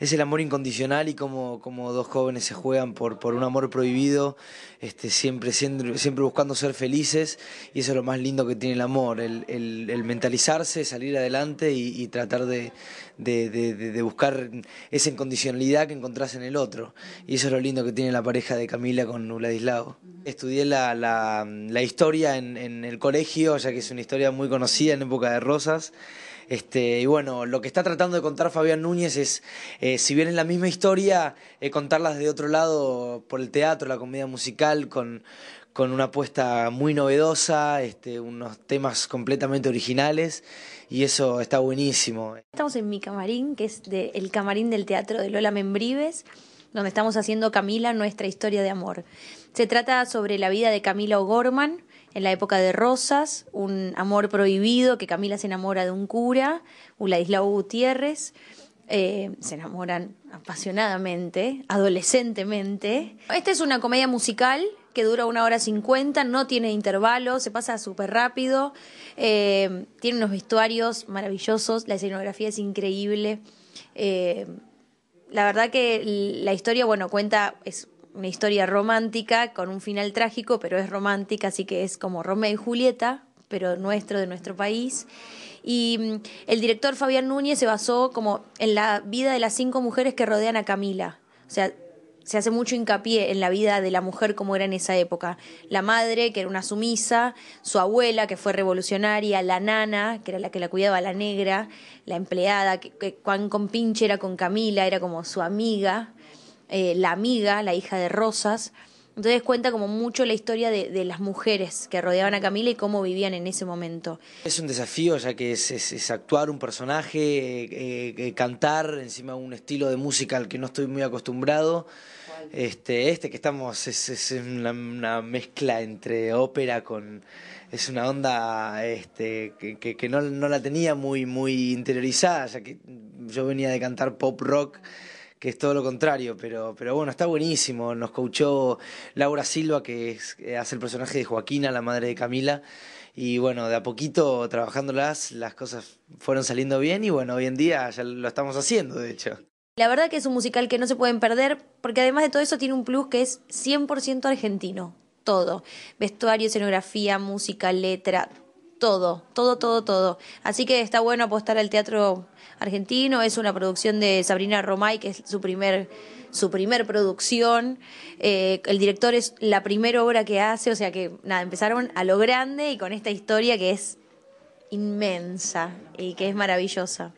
es el amor incondicional y cómo, como dos jóvenes se juegan por, por un amor prohibido, este, siempre, siempre, buscando ser felices y eso es lo más lindo que tiene el amor, el, mentalizarse, salir adelante y, tratar de, de, buscar esa incondicionalidad que encontrás en el otro. Y eso es lo lindo que tiene la pareja de Camila con Vladislao. Estudié la, la, la historia en, en el colegio, ya que es una historia muy conocida en época de Rosas. Este, y bueno, lo que está tratando de contar Fabián Núñez es, eh, si bien es la misma historia, eh, contarlas de otro lado por el teatro, la comedia musical, con, una apuesta muy novedosa, este, unos temas completamente originales y eso está buenísimo. Estamos en mi camarín, que es el camarín del teatro de Lola Membrives donde estamos haciendo Camila nuestra historia de amor. Se trata sobre la vida de Camila O'Gorman en la época de Rosas, un amor prohibido que Camila se enamora de un cura, Uladislao Gutiérrez. Eh, se enamoran apasionadamente, adolescentemente. Esta es una comedia musical que dura una hora cincuenta, no tiene intervalos, se pasa súper rápido, eh, tiene unos vestuarios maravillosos, la escenografía es increíble. Eh, la verdad que la historia, bueno, cuenta, es una historia romántica con un final trágico, pero es romántica, así que es como Romeo y Julieta, pero nuestro, de nuestro país. Y mm, el director Fabián Núñez se basó como en la vida de las cinco mujeres que rodean a Camila. O sea, se hace mucho hincapié en la vida de la mujer como era en esa época. La madre, que era una sumisa, su abuela, que fue revolucionaria, la nana, que era la que la cuidaba, la negra, la empleada, que, Juan Compinche era con Camila, era como su amiga, eh, la amiga, la hija de Rosas. Entonces cuenta como mucho la historia de, las mujeres que rodeaban a Camila y cómo vivían en ese momento. Es un desafío, ya que es, actuar un personaje, eh, eh, cantar encima un estilo de música al que no estoy muy acostumbrado. Este, este, que estamos es, una, mezcla entre ópera con... Es una onda este, que, no, la tenía muy, muy interiorizada, ya que yo venía de cantar pop rock que es todo lo contrario, pero, pero bueno, está buenísimo. Nos coachó Laura Silva, que es, eh, hace el personaje de Joaquina, la madre de Camila. Y bueno, de a poquito trabajándolas, las cosas fueron saliendo bien y bueno, hoy en día ya lo estamos haciendo, de hecho. La verdad que es un musical que no se pueden perder, porque además de todo eso tiene un plus que es 100% argentino. Todo. Vestuario, escenografía, música, letra, todo, todo, todo, todo. Así que está bueno apostar al teatro argentino. Es una producción de Sabrina Romay, que es su primer, su primer producción. Eh, el director es la primera obra que hace, o sea que nada, empezaron a lo grande y con esta historia que es inmensa y que es maravillosa.